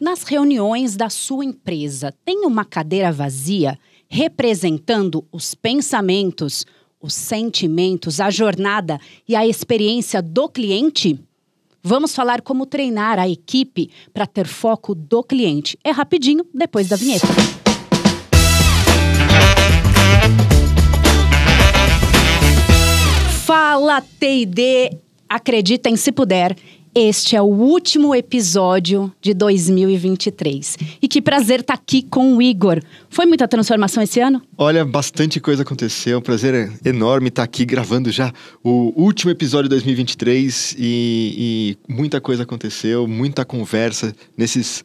nas reuniões da sua empresa tem uma cadeira vazia representando os pensamentos, os sentimentos, a jornada e a experiência do cliente? Vamos falar como treinar a equipe para ter foco do cliente. É rapidinho, depois da vinheta. Fala TD, acreditem se puder este é o último episódio de 2023. E que prazer estar tá aqui com o Igor. Foi muita transformação esse ano? Olha, bastante coisa aconteceu. Um prazer enorme estar tá aqui gravando já o último episódio de 2023 e, e muita coisa aconteceu, muita conversa nesses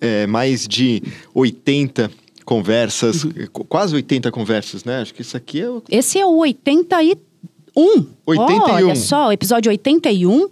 é, mais de 80 conversas, uhum. quase 80 conversas, né? Acho que isso aqui é o... Esse é o 81. 81. Olha só, episódio 81.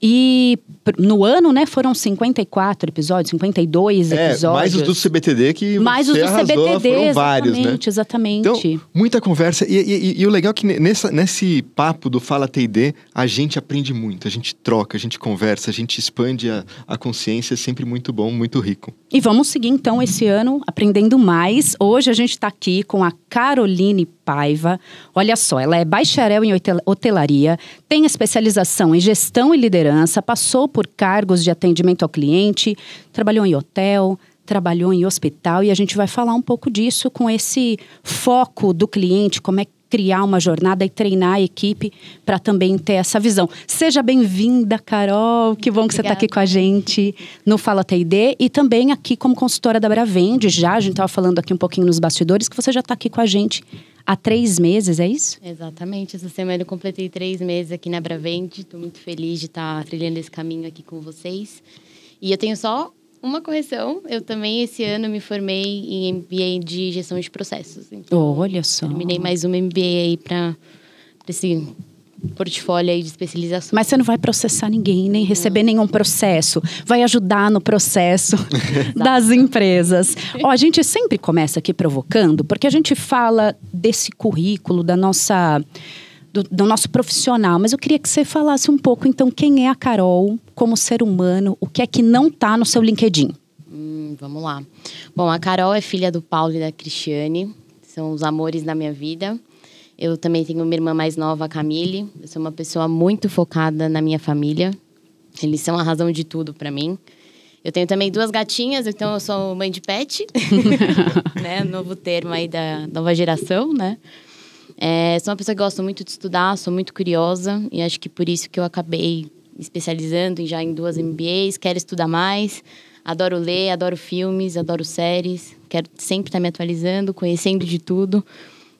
E no ano, né, foram 54 episódios, 52 é, episódios. Mais os do CBTD que mais os do arrasou, CBTD, foram vários, exatamente, né? Exatamente. Então, muita conversa. E, e, e, o legal é que nessa, nesse papo do Fala TD, a gente aprende muito, a gente troca, a gente conversa, a gente expande a, a consciência, é sempre muito bom, muito rico. E vamos seguir então esse ano aprendendo mais. Hoje a gente está aqui com a Caroline Paiva. Olha só, ela é bacharel em hotelaria, tem especialização em gestão e liderança liderança, passou por cargos de atendimento ao cliente, trabalhou em hotel, trabalhou em hospital e a gente vai falar um pouco disso com esse foco do cliente, como é criar uma jornada e treinar a equipe para também ter essa visão. Seja bem-vinda, Carol. Que bom Obrigada. que você está aqui com a gente no Fala TD e também aqui como consultora da Bravend. Já a gente estava falando aqui um pouquinho nos bastidores que você já está aqui com a gente há três meses, é isso? Exatamente. Essa semana eu completei três meses aqui na Bravente. Estou muito feliz de estar tá trilhando esse caminho aqui com vocês. E eu tenho só uma correção. Eu também, esse ano, me formei em MBA de gestão de processos. Então, Olha só. Terminei mais uma MBA aí para esse portfólio aí de especialização. Mas você não vai processar ninguém, nem receber nenhum processo. Vai ajudar no processo das empresas. Ó, a gente sempre começa aqui provocando, porque a gente fala desse currículo, da nossa. Do, do, nosso profissional, mas eu queria que você falasse um pouco, então, quem é a Carol como ser humano, o que é que não está no seu LinkedIn? Hum, vamos lá. Bom, a Carol é filha do Paulo e da Cristiane, são os amores da minha vida. Eu também tenho uma irmã mais nova, a Camille. Eu sou uma pessoa muito focada na minha família. Eles são a razão de tudo para mim. Eu tenho também duas gatinhas, então eu sou mãe de pet, né? Novo termo aí da nova geração, né? É, sou uma pessoa que gosta muito de estudar, sou muito curiosa e acho que por isso que eu acabei especializando já em duas MBAs, quero estudar mais. Adoro ler, adoro filmes, adoro séries, quero sempre estar me atualizando, conhecendo de tudo.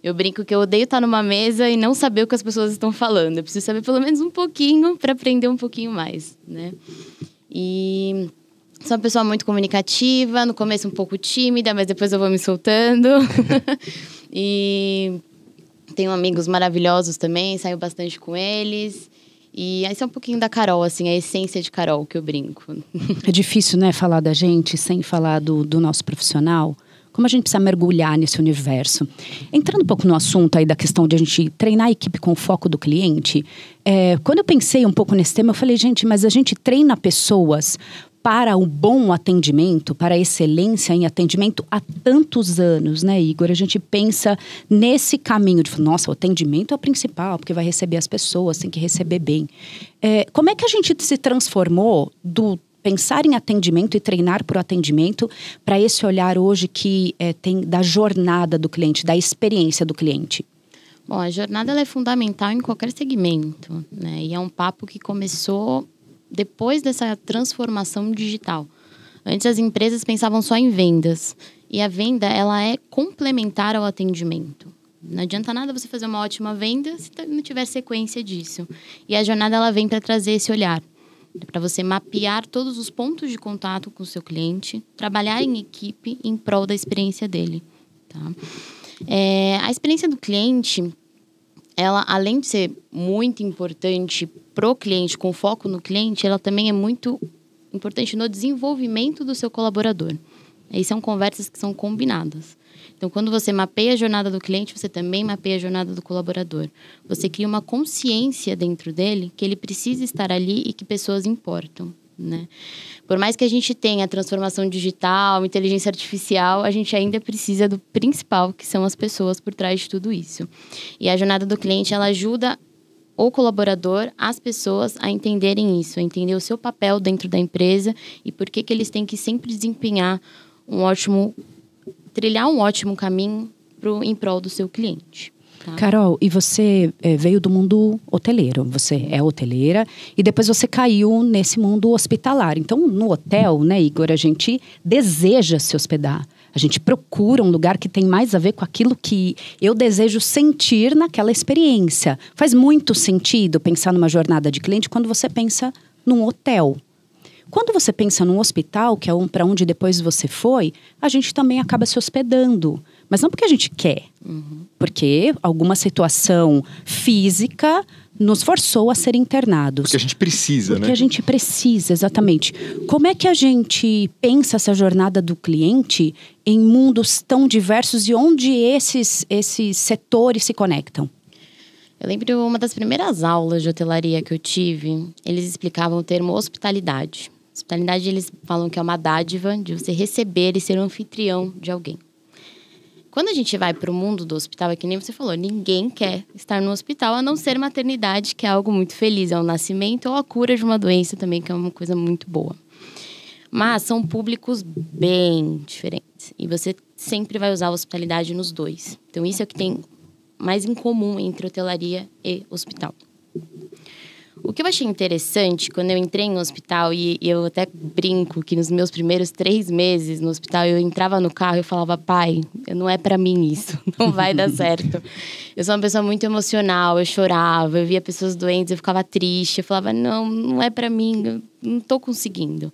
Eu brinco que eu odeio estar numa mesa e não saber o que as pessoas estão falando. Eu preciso saber pelo menos um pouquinho para aprender um pouquinho mais, né? E sou uma pessoa muito comunicativa, no começo um pouco tímida, mas depois eu vou me soltando. e tenho amigos maravilhosos também, saio bastante com eles. E esse é um pouquinho da Carol, assim, a essência de Carol que eu brinco. É difícil, né, falar da gente sem falar do, do nosso profissional como a gente precisa mergulhar nesse universo. Entrando um pouco no assunto aí da questão de a gente treinar a equipe com o foco do cliente, é, quando eu pensei um pouco nesse tema, eu falei, gente, mas a gente treina pessoas para o bom atendimento, para a excelência em atendimento há tantos anos, né, Igor? A gente pensa nesse caminho de, nossa, o atendimento é o principal, porque vai receber as pessoas, tem que receber bem. É, como é que a gente se transformou do pensar em atendimento e treinar para o atendimento, para esse olhar hoje que é, tem da jornada do cliente, da experiência do cliente? Bom, a jornada é fundamental em qualquer segmento, né? E é um papo que começou depois dessa transformação digital. Antes as empresas pensavam só em vendas e a venda ela é complementar ao atendimento. Não adianta nada você fazer uma ótima venda se não tiver sequência disso. E a jornada ela vem para trazer esse olhar para você mapear todos os pontos de contato com o seu cliente, trabalhar em equipe em prol da experiência dele. Tá? É, a experiência do cliente, ela além de ser muito importante pro cliente, com foco no cliente, ela também é muito importante no desenvolvimento do seu colaborador. Aí são conversas que são combinadas. Então, quando você mapeia a jornada do cliente, você também mapeia a jornada do colaborador. Você cria uma consciência dentro dele que ele precisa estar ali e que pessoas importam. Né? Por mais que a gente tenha transformação digital, inteligência artificial, a gente ainda precisa do principal, que são as pessoas por trás de tudo isso. E a jornada do cliente, ela ajuda o colaborador, as pessoas a entenderem isso, a entender o seu papel dentro da empresa e por que, que eles têm que sempre desempenhar um ótimo trilhar um ótimo caminho pro, em prol do seu cliente. Tá? Carol, e você é, veio do mundo hoteleiro, você é hoteleira e depois você caiu nesse mundo hospitalar. Então, no hotel, né, Igor, a gente deseja se hospedar. A gente procura um lugar que tem mais a ver com aquilo que eu desejo sentir naquela experiência. Faz muito sentido pensar numa jornada de cliente quando você pensa num hotel. Quando você pensa num hospital, que é um para onde depois você foi, a gente também acaba se hospedando. Mas não porque a gente quer, uhum. porque alguma situação física nos forçou a ser internados. Porque a gente precisa, porque né? Porque a gente precisa, exatamente. Como é que a gente pensa essa jornada do cliente em mundos tão diversos e onde esses, esses setores se conectam? Eu lembro uma das primeiras aulas de hotelaria que eu tive, eles explicavam o termo hospitalidade. Hospitalidade, eles falam que é uma dádiva de você receber e ser um anfitrião de alguém. Quando a gente vai para o mundo do hospital, é que nem você falou, ninguém quer estar no hospital a não ser maternidade, que é algo muito feliz, é o nascimento ou a cura de uma doença também, que é uma coisa muito boa. Mas são públicos bem diferentes e você sempre vai usar a hospitalidade nos dois. Então isso é o que tem mais em comum entre hotelaria e hospital. O que eu achei interessante quando eu entrei no hospital, e, e eu até brinco que nos meus primeiros três meses no hospital, eu entrava no carro e eu falava, pai, não é para mim isso, não vai dar certo. Eu sou uma pessoa muito emocional, eu chorava, eu via pessoas doentes, eu ficava triste, eu falava, não, não é para mim, eu não tô conseguindo.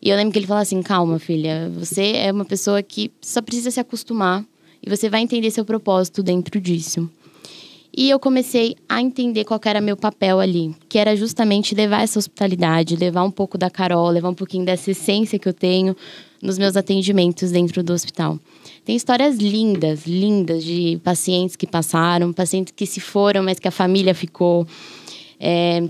E eu lembro que ele falava assim: calma, filha, você é uma pessoa que só precisa se acostumar e você vai entender seu propósito dentro disso. E eu comecei a entender qual era meu papel ali, que era justamente levar essa hospitalidade, levar um pouco da Carol, levar um pouquinho dessa essência que eu tenho nos meus atendimentos dentro do hospital. Tem histórias lindas, lindas de pacientes que passaram, pacientes que se foram, mas que a família ficou. É,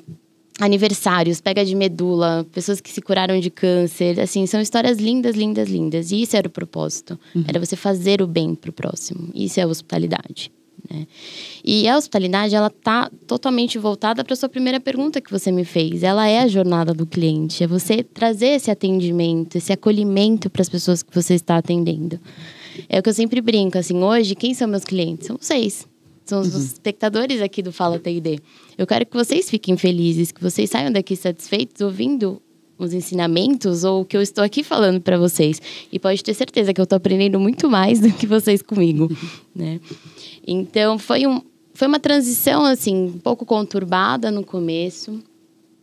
aniversários, pega de medula, pessoas que se curaram de câncer, assim, são histórias lindas, lindas, lindas. E isso era o propósito. Uhum. Era você fazer o bem pro próximo. Isso é hospitalidade. Né? E a hospitalidade, ela está totalmente voltada para a sua primeira pergunta que você me fez. Ela é a jornada do cliente, é você trazer esse atendimento, esse acolhimento para as pessoas que você está atendendo. É o que eu sempre brinco, assim, hoje, quem são meus clientes? São vocês. São os uhum. espectadores aqui do Fala TD. Eu quero que vocês fiquem felizes, que vocês saiam daqui satisfeitos ouvindo os ensinamentos ou o que eu estou aqui falando para vocês. E pode ter certeza que eu estou aprendendo muito mais do que vocês comigo, né? Então, foi, um, foi uma transição, assim, um pouco conturbada no começo,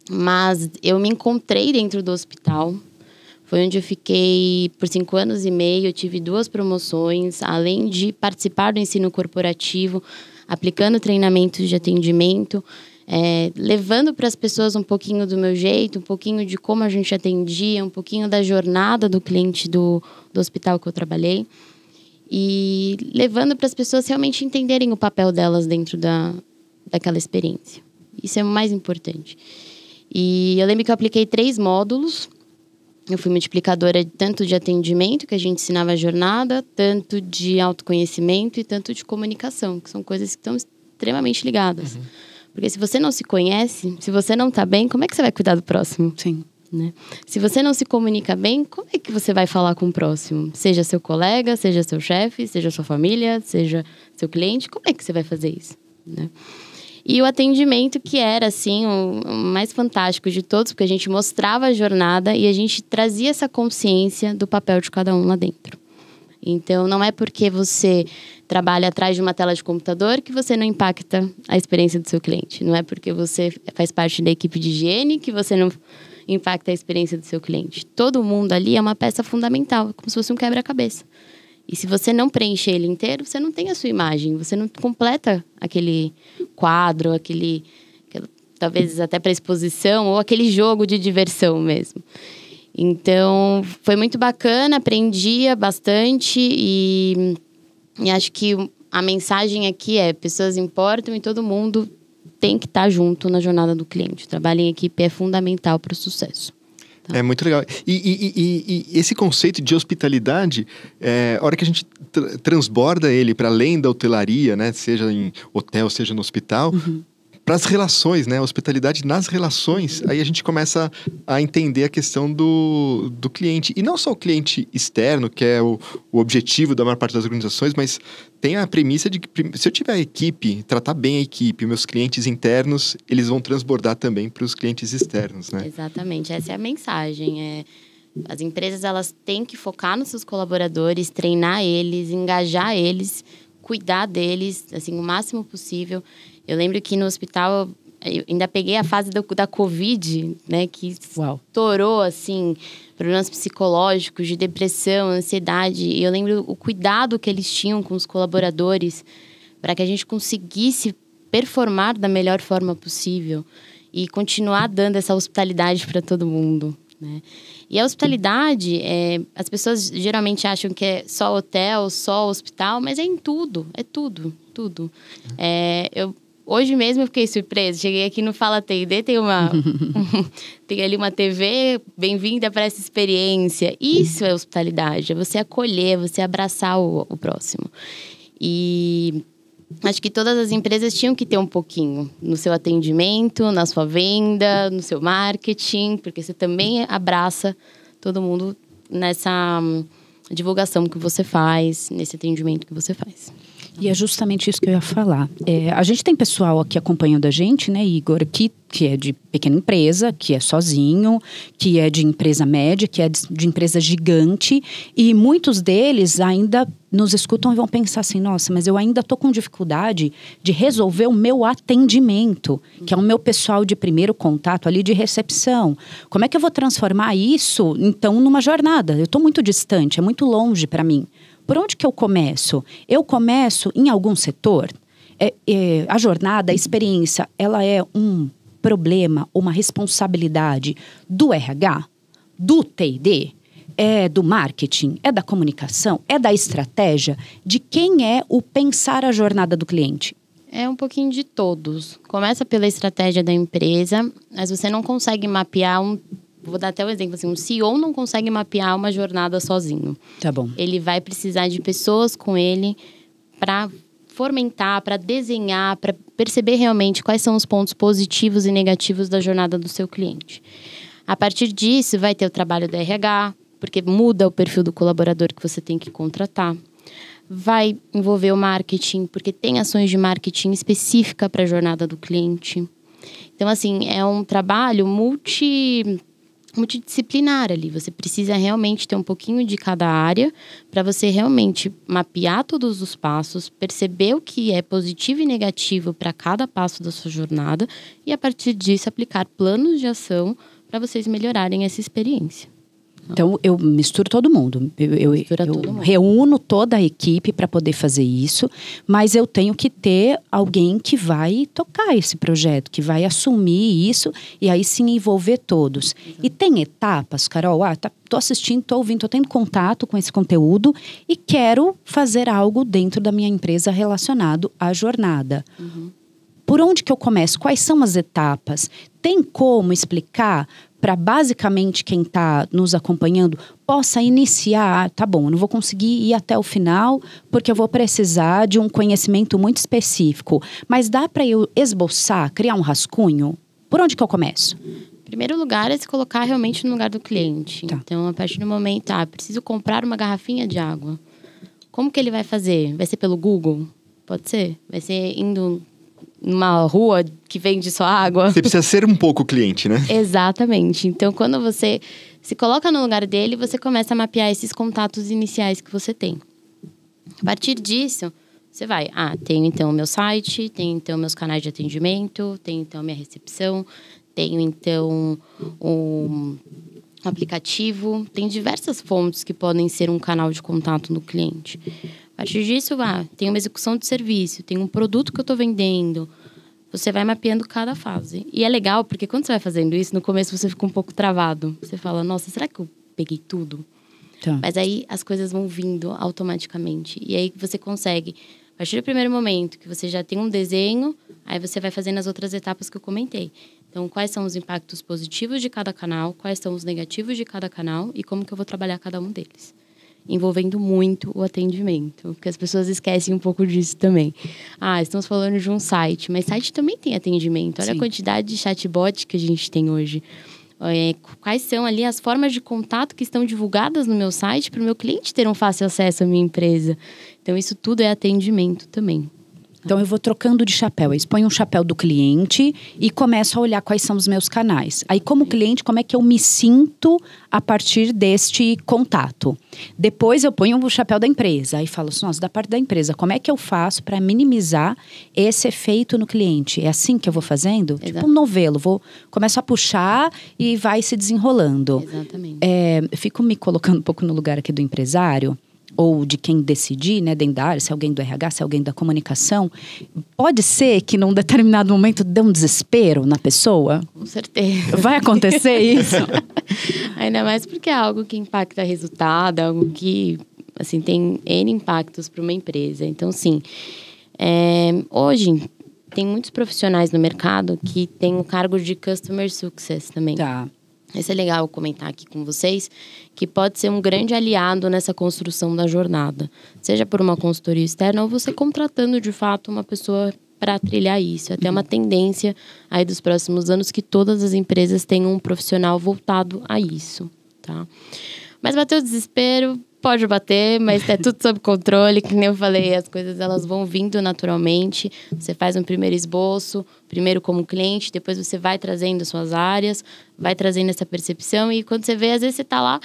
mas eu me encontrei dentro do hospital. Foi onde eu fiquei por cinco anos e meio, eu tive duas promoções, além de participar do ensino corporativo, aplicando treinamentos de atendimento, é, levando para as pessoas um pouquinho do meu jeito, um pouquinho de como a gente atendia, um pouquinho da jornada do cliente do, do hospital que eu trabalhei e levando para as pessoas realmente entenderem o papel delas dentro da, daquela experiência. Isso é o mais importante. E eu lembro que eu apliquei três módulos. Eu fui multiplicadora tanto de atendimento, que a gente ensinava a jornada, tanto de autoconhecimento e tanto de comunicação, que são coisas que estão extremamente ligadas. Uhum. Porque se você não se conhece, se você não está bem, como é que você vai cuidar do próximo? Sim. Né? Se você não se comunica bem, como é que você vai falar com o próximo? Seja seu colega, seja seu chefe, seja sua família, seja seu cliente, como é que você vai fazer isso? Né? E o atendimento que era, assim, o mais fantástico de todos, porque a gente mostrava a jornada e a gente trazia essa consciência do papel de cada um lá dentro. Então, não é porque você trabalha atrás de uma tela de computador que você não impacta a experiência do seu cliente. Não é porque você faz parte da equipe de higiene que você não impacta a experiência do seu cliente. Todo mundo ali é uma peça fundamental, como se fosse um quebra-cabeça. E se você não preencher ele inteiro, você não tem a sua imagem, você não completa aquele quadro, aquele talvez até para exposição ou aquele jogo de diversão mesmo. Então, foi muito bacana, aprendia bastante e, e acho que a mensagem aqui é: pessoas importam e todo mundo tem que estar junto na jornada do cliente. trabalho em equipe é fundamental para o sucesso. Tá? É muito legal. E, e, e, e, esse conceito de hospitalidade, é, a hora que a gente tra transborda ele para além da hotelaria, né, seja em hotel, seja no hospital, uhum para as relações, né? Hospitalidade nas relações, aí a gente começa a entender a questão do, do cliente. E não só o cliente externo, que é o, o objetivo da maior parte das organizações, mas tem a premissa de que se eu tiver a equipe, tratar bem a equipe, meus clientes internos, eles vão transbordar também para os clientes externos, né? Exatamente, essa é a mensagem. É... As empresas elas têm que focar nos seus colaboradores, treinar eles, engajar eles, cuidar deles assim o máximo possível. Eu lembro que no hospital eu ainda peguei a fase do, da Covid, né? Que Uau. estourou, assim, problemas psicológicos, de depressão, ansiedade. E eu lembro o cuidado que eles tinham com os colaboradores para que a gente conseguisse performar da melhor forma possível e continuar dando essa hospitalidade para todo mundo. Né? E a hospitalidade, é, as pessoas geralmente acham que é só hotel, só hospital, mas é em tudo, é tudo, tudo. É, eu Hoje mesmo eu fiquei surpresa. Cheguei aqui no Fala TD, tem uma. tem ali uma TV, bem-vinda para essa experiência. Isso é hospitalidade, é você acolher, você abraçar o, o próximo. E acho que todas as empresas tinham que ter um pouquinho no seu atendimento, na sua venda, no seu marketing, porque você também abraça todo mundo nessa hum, divulgação que você faz, nesse atendimento que você faz. E é justamente isso que eu ia falar. É, a gente tem pessoal aqui acompanhando a gente, né, Igor, que, que é de pequena empresa, que é sozinho, que é de empresa média, que é de, de empresa gigante, e muitos deles ainda nos escutam e vão pensar assim: nossa, mas eu ainda estou com dificuldade de resolver o meu atendimento, que é o meu pessoal de primeiro contato ali de recepção. Como é que eu vou transformar isso, então, numa jornada? Eu estou muito distante, é muito longe para mim. Por onde que eu começo? Eu começo em algum setor? É, é, a jornada, a experiência, ela é um problema, uma responsabilidade do RH, do TD, é do marketing, é da comunicação, é da estratégia, de quem é o pensar a jornada do cliente? É um pouquinho de todos. Começa pela estratégia da empresa, mas você não consegue mapear um vou dar até um exemplo assim, um CEO não consegue mapear uma jornada sozinho. Tá bom. Ele vai precisar de pessoas com ele para fomentar, para desenhar, para perceber realmente quais são os pontos positivos e negativos da jornada do seu cliente. A partir disso, vai ter o trabalho do RH, porque muda o perfil do colaborador que você tem que contratar. Vai envolver o marketing, porque tem ações de marketing específica para a jornada do cliente. Então, assim, é um trabalho multi multidisciplinar ali. Você precisa realmente ter um pouquinho de cada área para você realmente mapear todos os passos, perceber o que é positivo e negativo para cada passo da sua jornada e a partir disso aplicar planos de ação para vocês melhorarem essa experiência. Então eu misturo todo mundo. Eu, eu, eu todo mundo. reúno toda a equipe para poder fazer isso, mas eu tenho que ter alguém que vai tocar esse projeto, que vai assumir isso e aí sim envolver todos. E tem etapas, Carol, ah, tá, tô assistindo, tô ouvindo, tô tendo contato com esse conteúdo e quero fazer algo dentro da minha empresa relacionado à jornada. Uhum por onde que eu começo? Quais são as etapas? Tem como explicar para basicamente quem está nos acompanhando possa iniciar, ah, tá bom, eu não vou conseguir ir até o final porque eu vou precisar de um conhecimento muito específico, mas dá para eu esboçar, criar um rascunho? Por onde que eu começo? primeiro lugar é se colocar realmente no lugar do cliente. Tá. Então, a partir do momento, ah, preciso comprar uma garrafinha de água. Como que ele vai fazer? Vai ser pelo Google? Pode ser. Vai ser indo numa rua que vende só água. Você precisa ser um pouco cliente, né? Exatamente. Então, quando você se coloca no lugar dele, você começa a mapear esses contatos iniciais que você tem. A partir disso, você vai, ah, tenho então o meu site, tenho então meus canais de atendimento, tenho então minha recepção, tenho então um aplicativo, tem diversas fontes que podem ser um canal de contato no cliente. A partir disso, ah, tem uma execução de serviço, tem um produto que eu estou vendendo. Você vai mapeando cada fase. E é legal, porque quando você vai fazendo isso, no começo você fica um pouco travado. Você fala, nossa, será que eu peguei tudo? Tá. Mas aí as coisas vão vindo automaticamente. E aí você consegue. A partir do primeiro momento que você já tem um desenho, aí você vai fazendo as outras etapas que eu comentei. Então, quais são os impactos positivos de cada canal, quais são os negativos de cada canal e como que eu vou trabalhar cada um deles envolvendo muito o atendimento, porque as pessoas esquecem um pouco disso também. Ah, estamos falando de um site, mas site também tem atendimento. Olha Sim. a quantidade de chatbot que a gente tem hoje. É, quais são ali as formas de contato que estão divulgadas no meu site para o meu cliente ter um fácil acesso à minha empresa. Então, isso tudo é atendimento também. Então eu vou trocando de chapéu. Eu exponho um chapéu do cliente e começo a olhar quais são os meus canais. Aí, como cliente, como é que eu me sinto a partir deste contato? Depois eu ponho o chapéu da empresa e falo, nossa, da parte da empresa, como é que eu faço para minimizar esse efeito no cliente? É assim que eu vou fazendo? Exato. Tipo um novelo, vou começo a puxar e vai se desenrolando. Exatamente. É, fico me colocando um pouco no lugar aqui do empresário ou de quem decidir, né, dentro da área, se é alguém do RH, se é alguém da comunicação, pode ser que num determinado momento dê um desespero na pessoa? Com certeza. Vai acontecer isso? Ainda mais porque é algo que impacta resultado, é algo que, assim, tem N impactos para uma empresa. Então, sim, é, hoje tem muitos profissionais no mercado que têm o cargo de Customer Success também. Tá. Esse é legal comentar aqui com vocês que pode ser um grande aliado nessa construção da jornada, seja por uma consultoria externa ou você contratando de fato uma pessoa para trilhar isso. É até uma tendência aí dos próximos anos que todas as empresas tenham um profissional voltado a isso, tá? Mas bateu o desespero, pode bater, mas é tudo sob controle, que nem eu falei, as coisas elas vão vindo naturalmente. Você faz um primeiro esboço, primeiro como cliente, depois você vai trazendo suas áreas, vai trazendo essa percepção e quando você vê, às vezes você tá lá,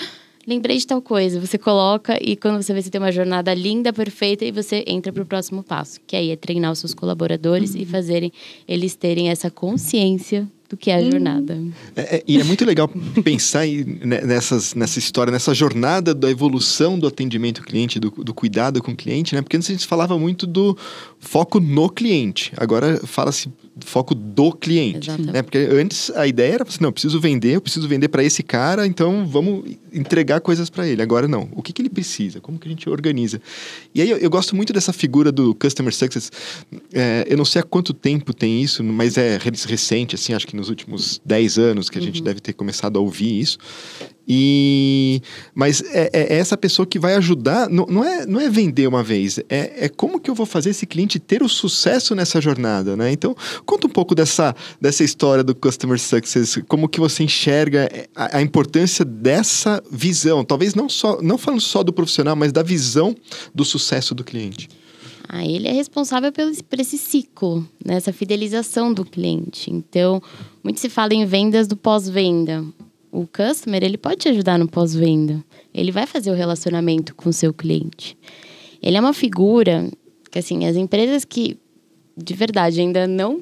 lembrei de tal coisa, você coloca e quando você vê, você tem uma jornada linda, perfeita e você entra para o próximo passo, que aí é treinar os seus colaboradores uhum. e fazerem eles terem essa consciência do que é a hum. jornada. É, é, e é muito legal pensar né, nessas, nessa história, nessa jornada da evolução do atendimento ao cliente, do, do, cuidado com o cliente, né? Porque antes a gente falava muito do foco no cliente. Agora fala-se foco do cliente, né? Exatamente. né? Porque antes a ideia era assim, não, eu preciso vender, eu preciso vender para esse cara, então vamos entregar coisas para ele. Agora não. O que, que ele precisa? Como que a gente organiza? E aí eu, eu gosto muito dessa figura do customer success. É, eu não sei há quanto tempo tem isso, mas é recente, assim, acho que nos últimos 10 anos que a uhum. gente deve ter começado a ouvir isso. E mas é, é, é essa pessoa que vai ajudar, não, não, é, não é vender uma vez, é, é como que eu vou fazer esse cliente ter o sucesso nessa jornada, né? Então, conta um pouco dessa, dessa história do customer success, como que você enxerga é, a, a importância dessa visão, talvez não só não falando só do profissional, mas da visão do sucesso do cliente. Aí ah, ele é responsável pelo, por esse ciclo, né? essa fidelização do cliente. Então, muito se fala em vendas do pós-venda. O customer, ele pode te ajudar no pós-venda. Ele vai fazer o relacionamento com o seu cliente. Ele é uma figura que, assim, as empresas que, de verdade, ainda não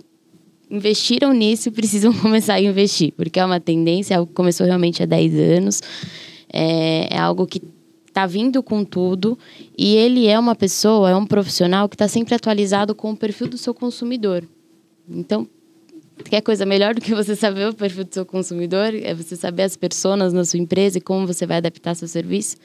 investiram nisso precisam começar a investir, porque é uma tendência, é algo que começou realmente há 10 anos. É, é algo que tá vindo com tudo e ele é uma pessoa, é um profissional que está sempre atualizado com o perfil do seu consumidor. Então, quer coisa melhor do que você saber o perfil do seu consumidor? É você saber as pessoas na sua empresa e como você vai adaptar seu serviço.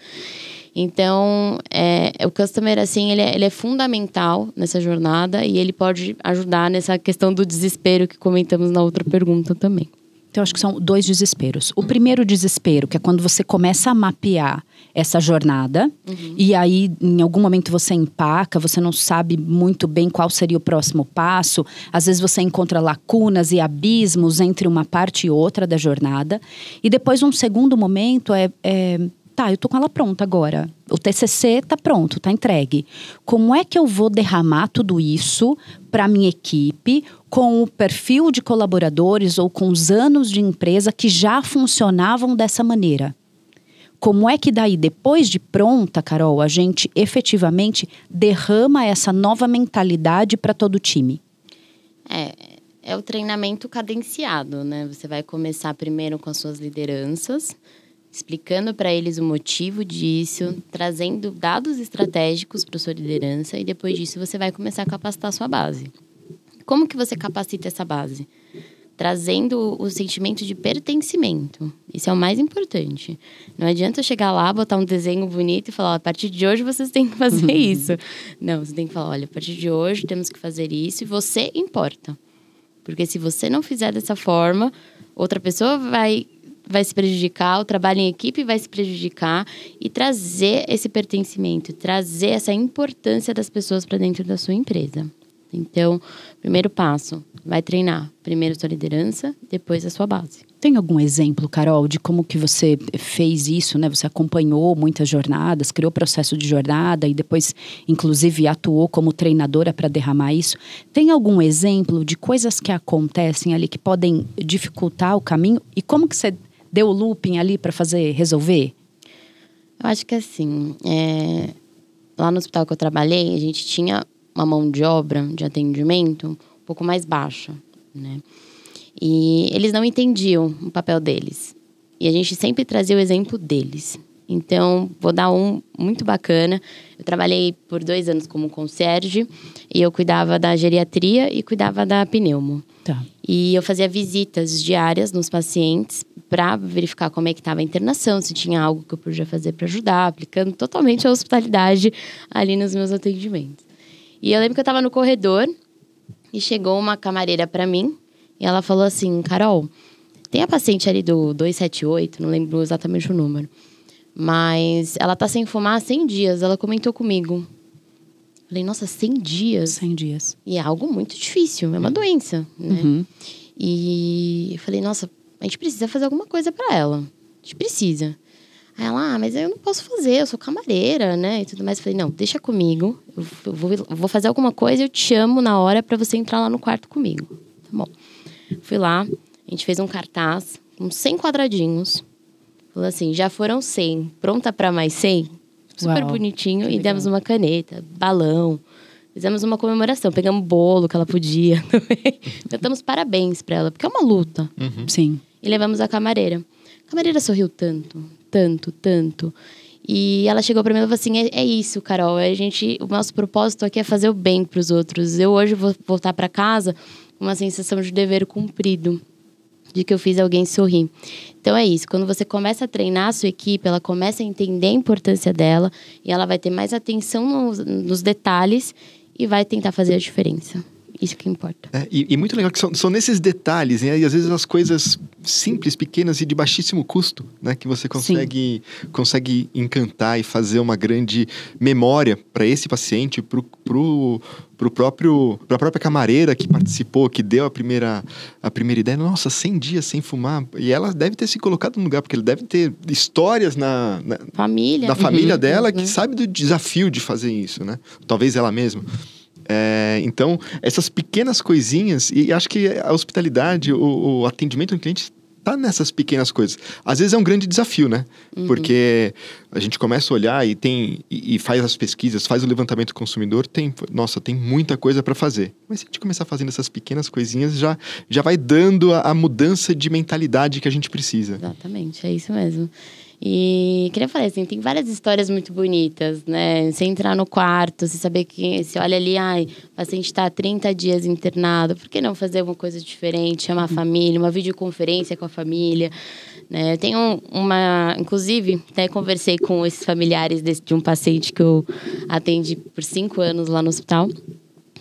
Então, é, o customer, assim, ele é, ele é, fundamental nessa jornada e ele pode ajudar nessa questão do desespero que comentamos na outra pergunta também. Então, acho que são dois desesperos. O primeiro desespero, que é quando você começa a mapear essa jornada, uhum. e aí em algum momento você empaca, você não sabe muito bem qual seria o próximo passo, às vezes você encontra lacunas e abismos entre uma parte e outra da jornada. E depois, um segundo momento é, é tá, eu tô com ela pronta agora. O TCC tá pronto, tá entregue. Como é que eu vou derramar tudo isso para minha equipe com o perfil de colaboradores ou com os anos de empresa que já funcionavam dessa maneira? Como é que daí depois de pronta, Carol, a gente efetivamente derrama essa nova mentalidade para todo o time? É, é o treinamento cadenciado, né? Você vai começar primeiro com as suas lideranças, explicando para eles o motivo disso, trazendo dados estratégicos para sua liderança e depois disso você vai começar a capacitar a sua base. Como que você capacita essa base? Trazendo o sentimento de pertencimento. Isso é o mais importante. Não adianta eu chegar lá, botar um desenho bonito e falar: a partir de hoje vocês têm que fazer uhum. isso. Não, você tem que falar: olha, a partir de hoje temos que fazer isso e você importa. Porque se você não fizer dessa forma, outra pessoa vai vai se prejudicar, o trabalho em equipe vai se prejudicar e trazer esse pertencimento, trazer essa importância das pessoas para dentro da sua empresa. Então, primeiro passo, vai treinar primeiro sua liderança, depois a sua base. Tem algum exemplo, Carol, de como que você fez isso, né? Você acompanhou muitas jornadas, criou processo de jornada e depois, inclusive, atuou como treinadora para derramar isso. Tem algum exemplo de coisas que acontecem ali que podem dificultar o caminho e como que você deu o looping ali para fazer, resolver? Eu acho que assim, é... lá no hospital que eu trabalhei, a gente tinha uma mão de obra, de atendimento, um pouco mais baixa, né? E eles não entendiam o papel deles. E a gente sempre trazia o exemplo deles. Então, vou dar um muito bacana. Eu trabalhei por dois anos como concierge e eu cuidava da geriatria e cuidava da pneumo. Tá. E eu fazia visitas diárias nos pacientes para verificar como é que estava a internação, se tinha algo que eu podia fazer para ajudar, aplicando totalmente a hospitalidade ali nos meus atendimentos. E eu lembro que eu estava no corredor e chegou uma camareira para mim e ela falou assim: Carol, tem a paciente ali do 278, não lembro exatamente o número, mas ela tá sem fumar há 100 dias. Ela comentou comigo Falei, nossa, 100 dias? 100 dias. E é algo muito difícil, é uma uhum. doença, né? Uhum. E eu falei, nossa, a gente precisa fazer alguma coisa para ela. A gente precisa. Aí ela, ah, mas eu não posso fazer, eu sou camareira, né? E tudo mais. Eu falei, não, deixa comigo. Eu vou, eu vou fazer alguma coisa, eu te chamo na hora para você entrar lá no quarto comigo. Tá bom. Fui lá, a gente fez um cartaz com 100 quadradinhos. Falou assim, já foram 100, pronta para mais 100? super Uau, bonitinho. E demos uma caneta, balão. Fizemos uma comemoração, pegamos bolo que ela podia também. Cantamos então, parabéns para ela, porque é uma luta. Uhum. Sim. E levamos a camareira. A camareira sorriu tanto, tanto, tanto. E ela chegou para mim e falou assim: é, é, isso, Carol. A gente, o nosso propósito aqui é fazer o bem para os outros. Eu hoje vou voltar para casa com uma sensação de dever cumprido de que eu fiz alguém sorrir. Então é isso, quando você começa a treinar a sua equipe, ela começa a entender a importância dela e ela vai ter mais atenção nos, nos detalhes e vai tentar fazer a diferença isso que importa. É, e, e, muito legal que são, são nesses detalhes, né? E às vezes as coisas simples, pequenas e de baixíssimo custo, né? Que você consegue, consegue encantar e fazer uma grande memória para esse paciente, para o pro próprio para a própria camareira que participou, que deu a primeira a primeira ideia. Nossa, 100 dias sem fumar. E ela deve ter se colocado no lugar porque ele deve ter histórias na, na família, da família uhum, dela uhum. que uhum. sabe do desafio de fazer isso, né? Talvez ela mesma. É, então, essas pequenas coisinhas, e acho que a hospitalidade, o, o atendimento ao cliente tá nessas pequenas coisas. Às vezes é um grande desafio, né? Uhum. Porque a gente começa a olhar e tem e, e, faz as pesquisas, faz o levantamento do consumidor, tem, nossa, tem muita coisa para fazer. Mas se a gente começar fazendo essas pequenas coisinhas, já já vai dando a, a mudança de mentalidade que a gente precisa. Exatamente, é isso mesmo. E queria falar assim, tem várias histórias muito bonitas, né? Você entrar no quarto, você saber que você olha ali, ai, o paciente está 30 dias internado, por que não fazer uma coisa diferente, chamar a uhum. família, uma videoconferência com a família, né? Eu tenho uma, inclusive, até conversei com esses familiares desse, de um paciente que eu atendi por cinco anos lá no hospital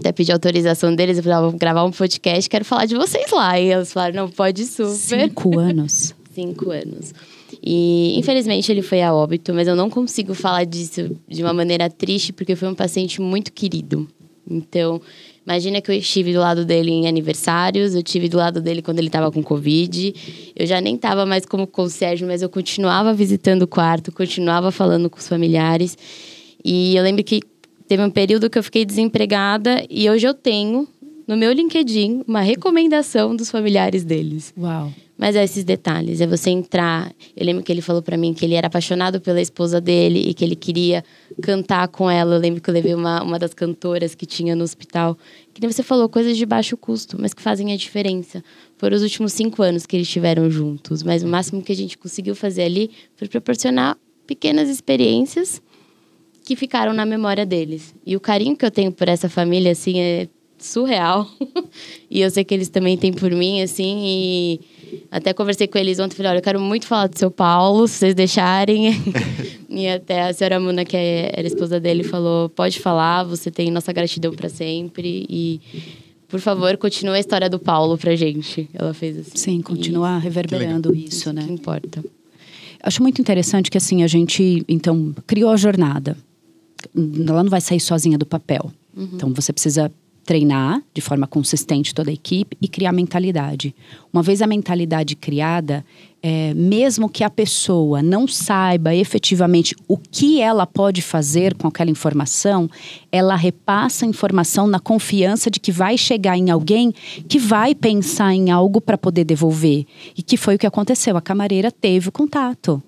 até pedi autorização deles, eu falei, ah, vou gravar um podcast, quero falar de vocês lá. E eles falaram, não, pode super. Cinco anos. Cinco anos. E infelizmente ele foi a óbito, mas eu não consigo falar disso de uma maneira triste, porque foi um paciente muito querido. Então, imagina que eu estive do lado dele em aniversários, eu estive do lado dele quando ele estava com Covid. Eu já nem estava mais como concierge, mas eu continuava visitando o quarto, continuava falando com os familiares. E eu lembro que teve um período que eu fiquei desempregada e hoje eu tenho no meu LinkedIn uma recomendação dos familiares deles. Uau. Mas é esses detalhes, é você entrar. Eu lembro que ele falou para mim que ele era apaixonado pela esposa dele e que ele queria cantar com ela. Eu lembro que eu levei uma, uma das cantoras que tinha no hospital. Que nem você falou, coisas de baixo custo, mas que fazem a diferença. Foram os últimos cinco anos que eles estiveram juntos, mas o máximo que a gente conseguiu fazer ali foi proporcionar pequenas experiências que ficaram na memória deles. E o carinho que eu tenho por essa família, assim, é surreal. e eu sei que eles também têm por mim, assim, e até conversei com eles ontem, falei, olha, eu quero muito falar do seu Paulo, se vocês deixarem. e até a senhora Muna, que é, era esposa dele, falou, pode falar, você tem nossa gratidão para sempre e... Por favor, continue a história do Paulo pra gente. Ela fez assim. Sim, continuar e... reverberando isso, né? Não importa. Acho muito interessante que assim a gente então criou a jornada. Ela não vai sair sozinha do papel. Uhum. Então você precisa treinar de forma consistente toda a equipe e criar mentalidade. Uma vez a mentalidade criada, é, mesmo que a pessoa não saiba efetivamente o que ela pode fazer com aquela informação, ela repassa a informação na confiança de que vai chegar em alguém que vai pensar em algo para poder devolver. E que foi o que aconteceu. A camareira teve o contato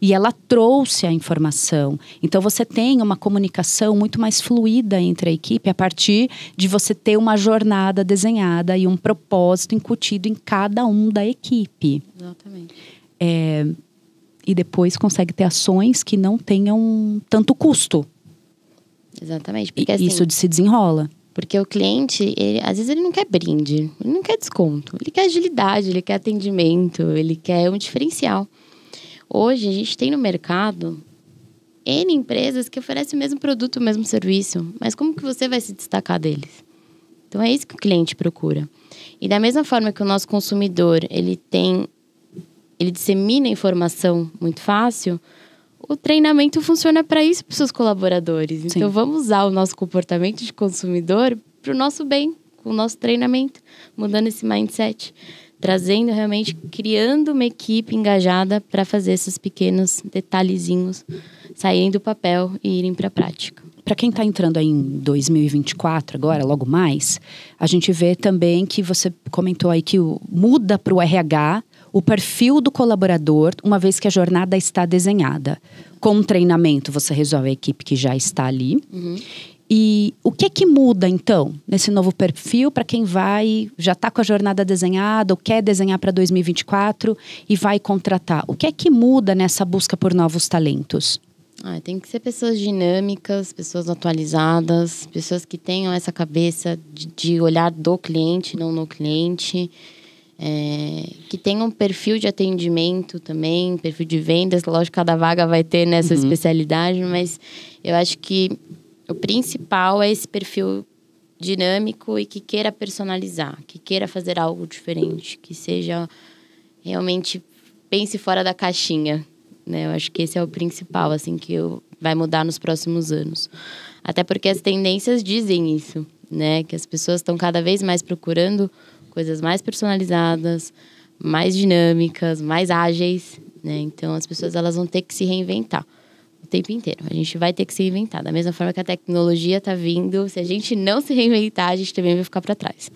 e ela trouxe a informação. Então você tem uma comunicação muito mais fluida entre a equipe a partir de você ter uma jornada desenhada e um propósito incutido em cada um da equipe. Exatamente. É, e depois consegue ter ações que não tenham tanto custo. Exatamente. Porque, assim, isso se desenrola. Porque o cliente, ele, às vezes, ele não quer brinde, ele não quer desconto, ele quer agilidade, ele quer atendimento, ele quer um diferencial. Hoje, a gente tem no mercado N empresas que oferecem o mesmo produto, o mesmo serviço, mas como que você vai se destacar deles? Então, é isso que o cliente procura. E da mesma forma que o nosso consumidor, ele tem... Ele dissemina informação muito fácil, o treinamento funciona para isso, para os seus colaboradores. Então, Sim. vamos usar o nosso comportamento de consumidor para o nosso bem, com o nosso treinamento, mudando esse mindset trazendo realmente, criando uma equipe engajada para fazer esses pequenos detalhezinhos saírem do papel e irem para a prática. Para quem está entrando aí em 2024 agora, logo mais, a gente vê também que você comentou aí que o, muda para o RH o perfil do colaborador, uma vez que a jornada está desenhada. Com o treinamento, você resolve a equipe que já está ali. Uhum. E o que é que muda, então, nesse novo perfil para quem vai, já está com a jornada desenhada ou quer desenhar para 2024 e vai contratar? O que é que muda nessa busca por novos talentos? Ah, tem que ser pessoas dinâmicas, pessoas atualizadas, pessoas que tenham essa cabeça de, de olhar do cliente, não no cliente. É, que tenham um perfil de atendimento também, perfil de vendas, lógico, cada vaga vai ter nessa uhum. especialidade, mas eu acho que o principal é esse perfil dinâmico e que queira personalizar, que queira fazer algo diferente, que seja realmente pense fora da caixinha, né? Eu acho que esse é o principal, assim, que eu, vai mudar nos próximos anos. Até porque as tendências dizem isso, né? Que as pessoas estão cada vez mais procurando coisas mais personalizadas, mais dinâmicas, mais ágeis, né? Então as pessoas elas vão ter que se reinventar o tempo inteiro. A gente vai ter que se inventar. Da mesma forma que a tecnologia está vindo, se a gente não se reinventar, a gente também vai ficar para trás.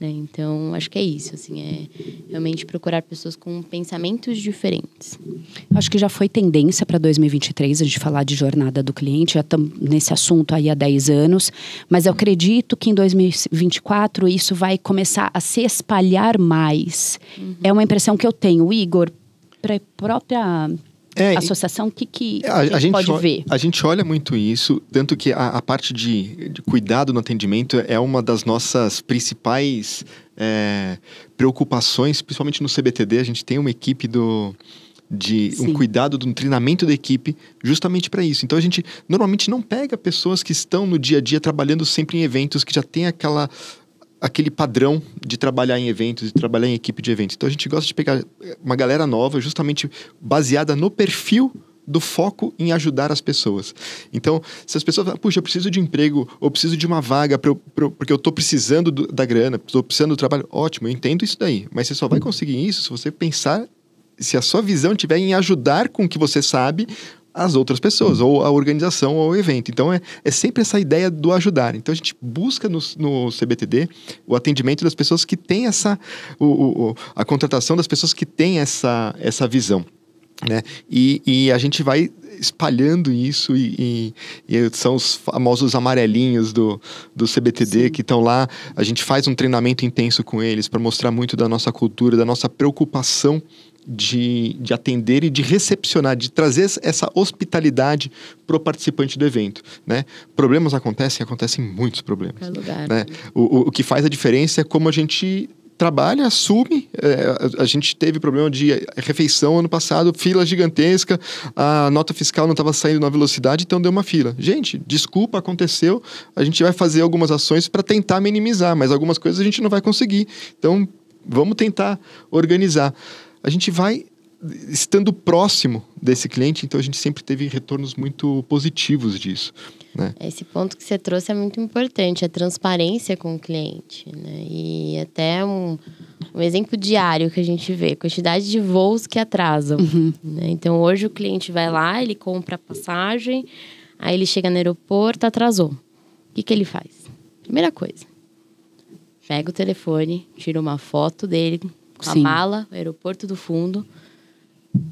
Né? Então, acho que é isso, assim, é realmente procurar pessoas com pensamentos diferentes. Acho que já foi tendência para 2023 a gente falar de jornada do cliente, já estamos nesse assunto aí há 10 anos, mas eu acredito que em 2024 isso vai começar a se espalhar mais. Uhum. É uma impressão que eu tenho, Igor, para própria é, associação, o que, que a, a, gente pode ver? A gente olha muito isso, tanto que a, a parte de, de, cuidado no atendimento é uma das nossas principais é, preocupações, principalmente no CBTD. A gente tem uma equipe do de Sim. um cuidado, de um treinamento da equipe, justamente para isso. Então a gente normalmente não pega pessoas que estão no dia a dia trabalhando sempre em eventos que já tem aquela aquele padrão de trabalhar em eventos, de trabalhar em equipe de eventos. Então a gente gosta de pegar eh, uma galera nova, justamente baseada no perfil do foco em ajudar as pessoas. Então, se as pessoas falam, puxa, eu preciso de emprego, ou preciso de uma vaga, pra eu, pra eu, porque eu estou precisando do, da grana, estou precisando do trabalho, ótimo, eu entendo isso daí. Mas você só vai conseguir isso se você pensar, se a sua visão tiver em ajudar com o que você sabe as outras pessoas, ou a organização, ou o evento. Então, é, é sempre essa ideia do ajudar. Então, a gente busca no, no CBTD o atendimento das pessoas que têm essa. O, o, a contratação das pessoas que têm essa, essa visão. Né? E, e a gente vai espalhando isso e, e, e, são os famosos amarelinhos do, do CBTD Sim. que estão lá. A gente faz um treinamento intenso com eles para mostrar muito da nossa cultura, da nossa preocupação de, de atender e de recepcionar, de trazer essa hospitalidade para o participante do evento. Né? Problemas acontecem, acontecem muitos problemas. É lugar, né? né? O, o, o que faz a diferença é como a gente trabalha, assume. É, a gente teve problema de refeição ano passado, fila gigantesca, a nota fiscal não estava saindo na velocidade, então deu uma fila. Gente, desculpa, aconteceu. A gente vai fazer algumas ações para tentar minimizar, mas algumas coisas a gente não vai conseguir. Então, vamos tentar organizar a gente vai estando próximo desse cliente, então a gente sempre teve retornos muito positivos disso. Né? Esse ponto que você trouxe é muito importante, a transparência com o cliente. Né? E até um, um exemplo diário que a gente vê, quantidade de voos que atrasam. Uhum. Né? Então hoje o cliente vai lá, ele compra a passagem, aí ele chega no aeroporto, atrasou. O que, que ele faz? Primeira coisa, pega o telefone, tira uma foto dele com Sim. a mala, aeroporto do fundo.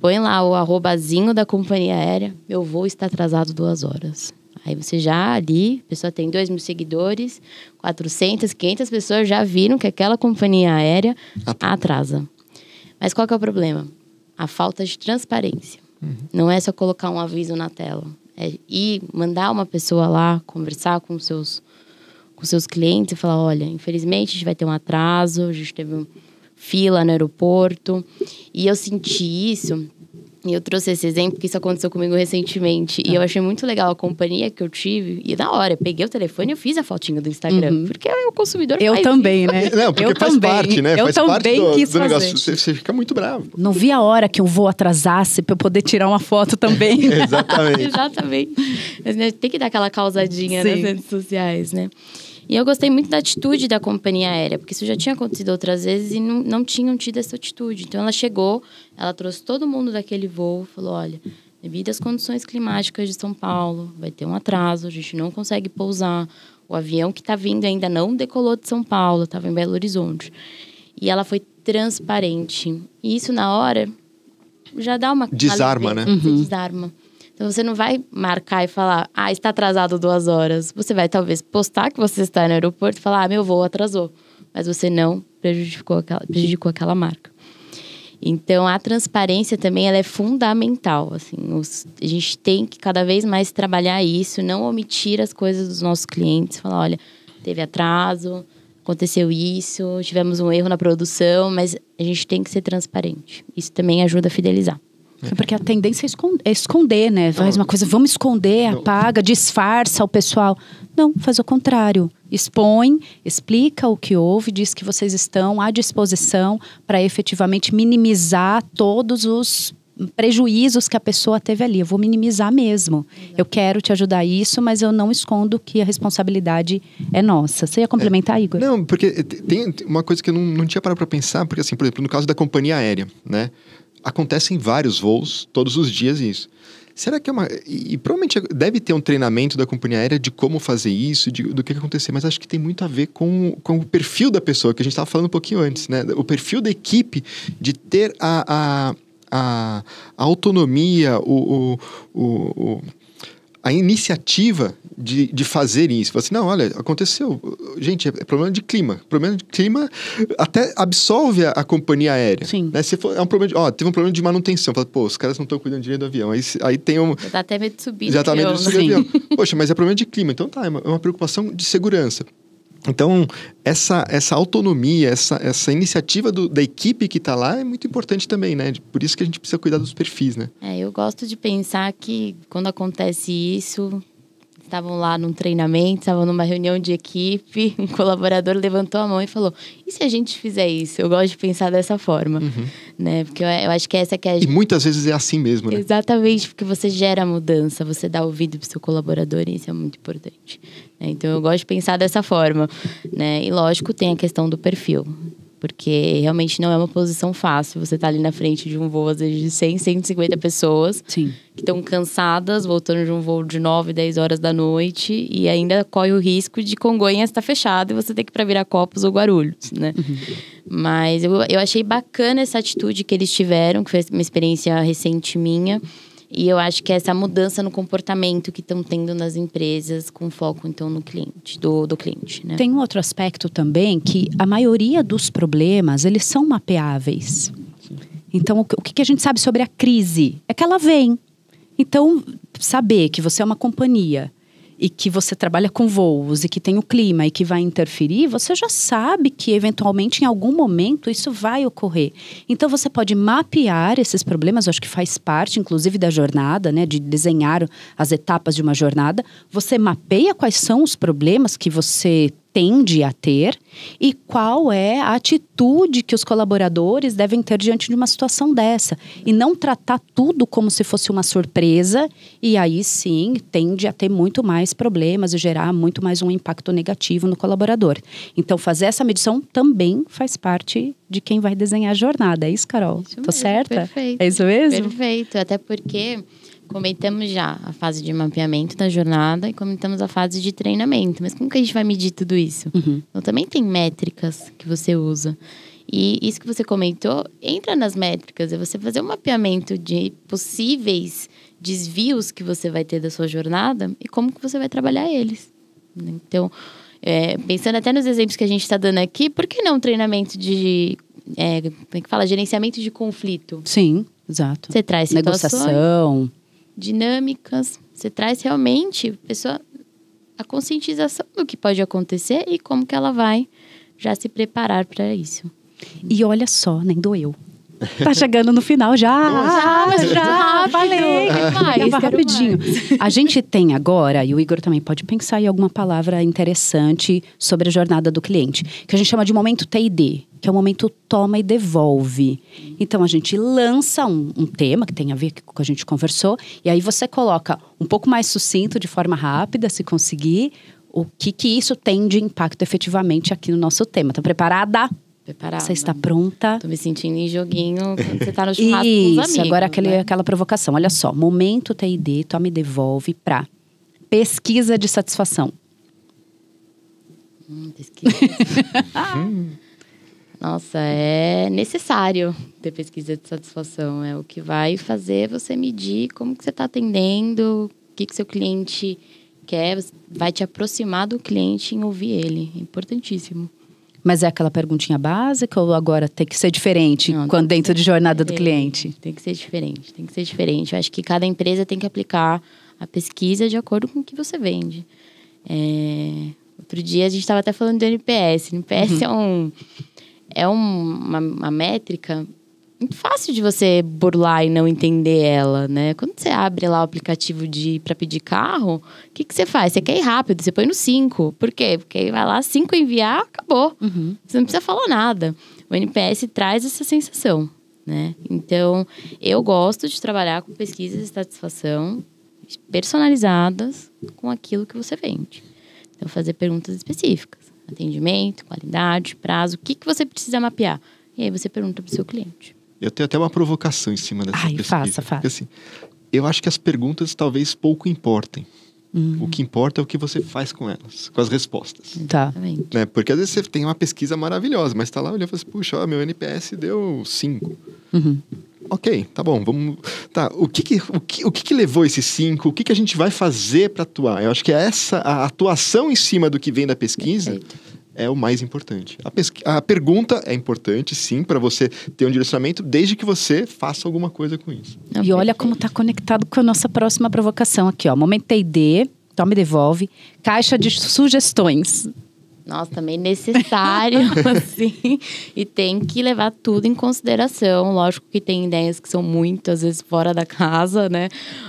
Põe lá o arrobazinho da companhia aérea, meu voo está atrasado duas horas. Aí você já ali, a pessoa tem 2 mil seguidores, 400, 500 pessoas já viram que aquela companhia aérea atrasa. Mas qual que é o problema? A falta de transparência. Uhum. Não é só colocar um aviso na tela. É ir mandar uma pessoa lá conversar com seus, com seus clientes e falar: olha, infelizmente a gente vai ter um atraso, a gente teve um fila no aeroporto. E eu senti isso e eu trouxe esse exemplo que isso aconteceu comigo recentemente. Ah. E tá. eu achei muito legal a companhia que eu tive. E na hora, eu peguei o telefone e eu fiz a fotinha do Instagram. Uhum. Porque é o consumidor Eu também, né? Não, porque eu faz também. parte, né? Eu faz também parte do, do negócio. Você, você, fica muito bravo. Não vi a hora que um voo atrasasse pra eu poder tirar uma foto também. Exatamente. Exatamente. Mas né, tem que dar aquela causadinha né, Sim. nas redes sociais, né? E eu gostei muito da atitude da companhia aérea, porque isso já tinha acontecido outras vezes e não, não tinham tido essa atitude. Então ela chegou, ela trouxe todo mundo daquele voo, falou: olha, devido às condições climáticas de São Paulo, vai ter um atraso, a gente não consegue pousar. O avião que está vindo ainda não decolou de São Paulo, estava em Belo Horizonte. E ela foi transparente. E isso, na hora, já dá uma. Desarma, né? Uhum. Desarma. Então você não vai marcar e falar, ah, está atrasado duas horas. Você vai talvez postar que você está no aeroporto e falar, ah, meu voo atrasou. Mas você não prejudicou aquela, prejudicou aquela marca. Então a transparência também ela é fundamental. Assim, os, a gente tem que cada vez mais trabalhar isso, não omitir as coisas dos nossos clientes, falar, olha, teve atraso, aconteceu isso, tivemos um erro na produção, mas a gente tem que ser transparente. Isso também ajuda a fidelizar. Porque a tendência é esconder, é esconder né? Faz uma coisa, vamos esconder, apaga, disfarça o pessoal. Não, faz o contrário. Expõe, explica o que houve, diz que vocês estão à disposição para efetivamente minimizar todos os prejuízos que a pessoa teve ali. Eu vou minimizar mesmo. Eu quero te ajudar isso, mas eu não escondo que a responsabilidade é nossa. Você ia complementar, é, Igor? Não, porque tem uma coisa que eu não, não tinha parado para pensar, porque assim, por exemplo, no caso da companhia aérea, né? acontecem vários voos, todos os dias isso. Será que é uma. E provavelmente deve ter um treinamento da companhia aérea de como fazer isso, de, do que acontecer, mas acho que tem muito a ver com, com o perfil da pessoa, que a gente estava falando um pouquinho antes, né? O perfil da equipe de ter a, a, a, a autonomia, o, o, o, o a iniciativa de, de fazer isso. você assim, não, olha, aconteceu. Gente, é problema de clima. Problema de clima até absolve a, a companhia aérea. Sim. Né? Se for, é um problema de, ó, teve um problema de manutenção. Fala, pô, os caras não estão cuidando direito do avião. Aí, aí tem um. Já tá até medo de subir. Já tá medo de subir avião. Poxa, mas é problema de clima. Então tá, é uma, é uma preocupação de segurança. Então, essa, essa autonomia, essa, essa iniciativa do, da equipe que está lá é muito importante também, né? Por isso que a gente precisa cuidar dos perfis, né? É, eu gosto de pensar que quando acontece isso, estavam lá num treinamento, estavam numa reunião de equipe, um colaborador levantou a mão e falou: e se a gente fizer isso? Eu gosto de pensar dessa forma, uhum. né? Porque eu, eu, acho que essa que é a gente... E muitas vezes é assim mesmo, né? Exatamente, porque você gera mudança, você dá ouvido para seu colaborador e isso é muito importante. Né? Então eu gosto de pensar dessa forma, né? E lógico tem a questão do perfil, porque realmente não é uma posição fácil. Você está ali na frente de um voo às vezes de 100, 150 pessoas Sim. que estão cansadas, voltando de um voo de 9, 10 horas da noite e ainda corre o risco de Congonhas estar fechado e você ter que ir para copos ou Guarulhos, né? Uhum. Mas eu, eu achei bacana essa atitude que eles tiveram, que foi uma experiência recente minha e eu acho que é essa mudança no comportamento que estão tendo nas empresas, com foco então no cliente, do, do cliente. Né? Tem um outro aspecto também que a maioria dos problemas eles são mapeáveis. Então, o que a gente sabe sobre a crise é que ela vem. Então, saber que você é uma companhia e que você trabalha com voos e que tem o clima e que vai interferir, você já sabe que eventualmente em algum momento isso vai ocorrer. Então você pode mapear esses problemas, eu acho que faz parte inclusive da jornada, né, de desenhar as etapas de uma jornada. Você mapeia quais são os problemas que você tende a ter e qual é a atitude que os colaboradores devem ter diante de uma situação dessa. E não tratar tudo como se fosse uma surpresa, e aí sim tende a ter muito mais problemas e gerar muito mais um impacto negativo no colaborador. Então, fazer essa medição também faz parte de quem vai desenhar a jornada. É isso, Carol? Isso Tô mesmo, certa? Perfeito. É isso mesmo? Perfeito. Até porque comentamos já a fase de mapeamento da jornada e comentamos a fase de treinamento. Mas como que a gente vai medir tudo isso? Uhum. Então, também tem métricas que você usa. E isso que você comentou entra nas métricas. É você fazer um mapeamento de possíveis desvios que você vai ter da sua jornada e como que você vai trabalhar eles. Então, é, pensando até nos exemplos que a gente está dando aqui, por que não treinamento de é, como é que fala? Gerenciamento de conflito. Sim, exato. Você traz situações. Negociação dinâmicas. Você traz realmente a pessoa a conscientização do que pode acontecer e como que ela vai já se preparar para isso. E olha só, nem doeu. Tá chegando no final já. Nossa, ah, já, valeu. Mais, rapidinho. Mais. A gente tem agora, e o Igor também pode pensar em alguma palavra interessante sobre a jornada do cliente, que a gente chama de momento TD que é o momento toma e devolve. Então a gente lança um, um tema que tem a ver com o que a gente conversou, e aí você coloca um pouco mais sucinto, de forma rápida, se conseguir, o que, que isso tem de impacto efetivamente aqui no nosso tema. Tá preparada? Preparada. Você está pronta? Tô me sentindo em joguinho quando você tá no churrasco Isso, amigos, agora aquele, né? aquela provocação. Olha só, momento TID, toma e devolve para pesquisa de satisfação. Hum, pesquisa. ah. Nossa, é necessário ter pesquisa de satisfação. É o que vai fazer você medir como que você está atendendo, o que, que seu cliente quer, vai te aproximar do cliente em ouvir ele. É importantíssimo. Mas é aquela perguntinha básica ou agora tem que ser diferente Não, quando dentro de jornada do cliente? Tem que ser diferente, tem que ser diferente. Eu acho que cada empresa tem que aplicar a pesquisa de acordo com o que você vende. É... Outro dia a gente estava até falando do NPS. NPS uhum. é um é um, uma, uma métrica muito fácil de você burlar e não entender ela, né? Quando você abre lá o aplicativo de para pedir carro, o que, que você faz? Você quer ir rápido, você põe no 5. Por quê? Porque aí vai lá, 5 enviar, acabou. Uhum. Você não precisa falar nada. O NPS traz essa sensação, né? Então, eu gosto de trabalhar com pesquisas de satisfação personalizadas com aquilo que você vende. Então, fazer perguntas específicas. Atendimento, qualidade, prazo, o que, que você precisa mapear? E aí você pergunta para o seu cliente. Eu tenho até uma provocação em cima dessa Ai, pesquisa. faça, faça. Porque, assim, eu acho que as perguntas talvez pouco importem. Uhum. O que importa é o que você faz com elas, com as respostas. Tá. Né? Porque às vezes você tem uma pesquisa maravilhosa, mas está lá olhando e fala assim, puxa, ó, meu NPS deu 5. Uhum ok, tá bom, vamos. Tá, o que que, o que, o que, que levou esses cinco? O que, que a gente vai fazer para atuar? Eu acho que é essa, a atuação em cima do que vem da pesquisa. Perfeito. É o mais importante. A, pesqu... a pergunta é importante, sim, para você ter um direcionamento, desde que você faça alguma coisa com isso. E olha como está conectado com a nossa próxima provocação aqui, ó. Momento TD, então me devolve. Caixa de sugestões nossa, também necessário, assim. E tem que levar tudo em consideração. Lógico que tem ideias que são muito, às vezes, fora da casa, né?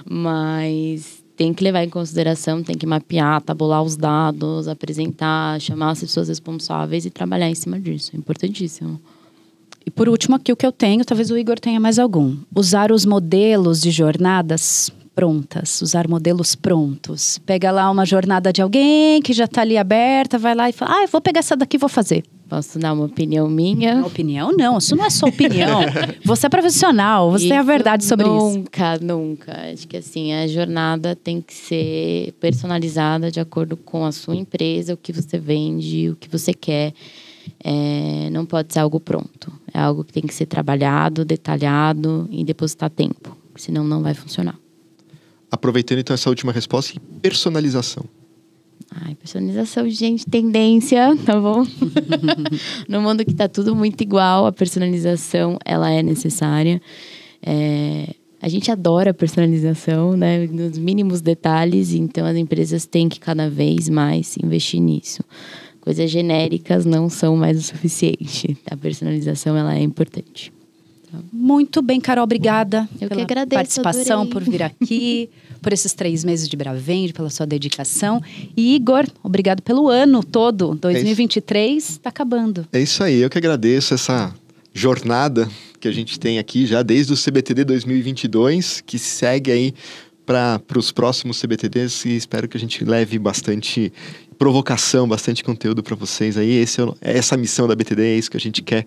Mas tem que levar em consideração, tem que mapear, tabular os dados, apresentar, chamar as pessoas responsáveis e trabalhar em cima disso. É importantíssimo. E por último, aqui o que eu tenho, talvez o Igor tenha mais algum. Usar os modelos de jornadas prontas, usar modelos prontos. Pega lá uma jornada de alguém que já está ali aberta, vai lá e fala: "Ah, vou pegar essa daqui, vou fazer". Posso dar uma opinião minha? Uma opinião não, isso não é sua opinião. você é profissional, você isso tem a verdade sobre nunca, isso. Nunca, nunca. Acho que assim, a jornada tem que ser personalizada de acordo com a sua empresa, o que você vende, o que você quer. É, não pode ser algo pronto. É algo que tem que ser trabalhado, detalhado e depositar tempo. Senão não vai funcionar aproveitando então essa última resposta, personalização. Ai, personalização, gente, tendência, tá bom? no mundo que tá tudo muito igual, a personalização, ela é necessária. É, a gente adora personalização, né? Nos mínimos detalhes, então as empresas têm que cada vez mais investir nisso. Coisas genéricas não são mais o suficiente. A tá? personalização, ela é importante. Muito bem, Carol, obrigada Eu pela que agradeço, participação, adorei. por vir aqui, por esses três meses de Bravende, pela sua dedicação. E Igor, obrigado pelo ano todo, 2023 está é tá acabando. É isso aí, eu que agradeço essa jornada que a gente tem aqui já desde o CBTD 2022, que segue aí para os próximos CBTDs e espero que a gente leve bastante provocação, bastante conteúdo para vocês aí. Esse é, é essa missão da BTD, é isso que a gente quer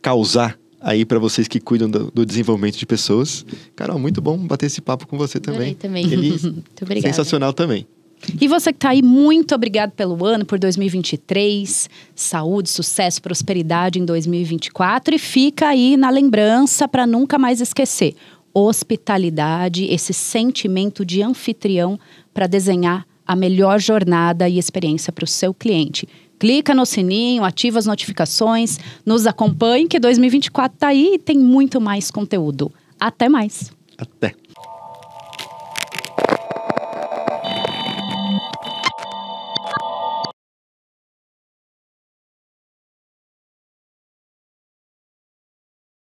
causar aí para vocês que cuidam do, do, desenvolvimento de pessoas. Carol, muito bom bater esse papo com você também. Adorei também. Ele, muito obrigada. Sensacional também. E você que está aí, muito obrigado pelo ano, por 2023. Saúde, sucesso, prosperidade em 2024. E fica aí na lembrança para nunca mais esquecer. Hospitalidade, esse sentimento de anfitrião para desenhar a melhor jornada e experiência para o seu cliente clica no sininho, ativa as notificações, nos acompanhe que 2024 tá aí e tem muito mais conteúdo. Até mais. Até.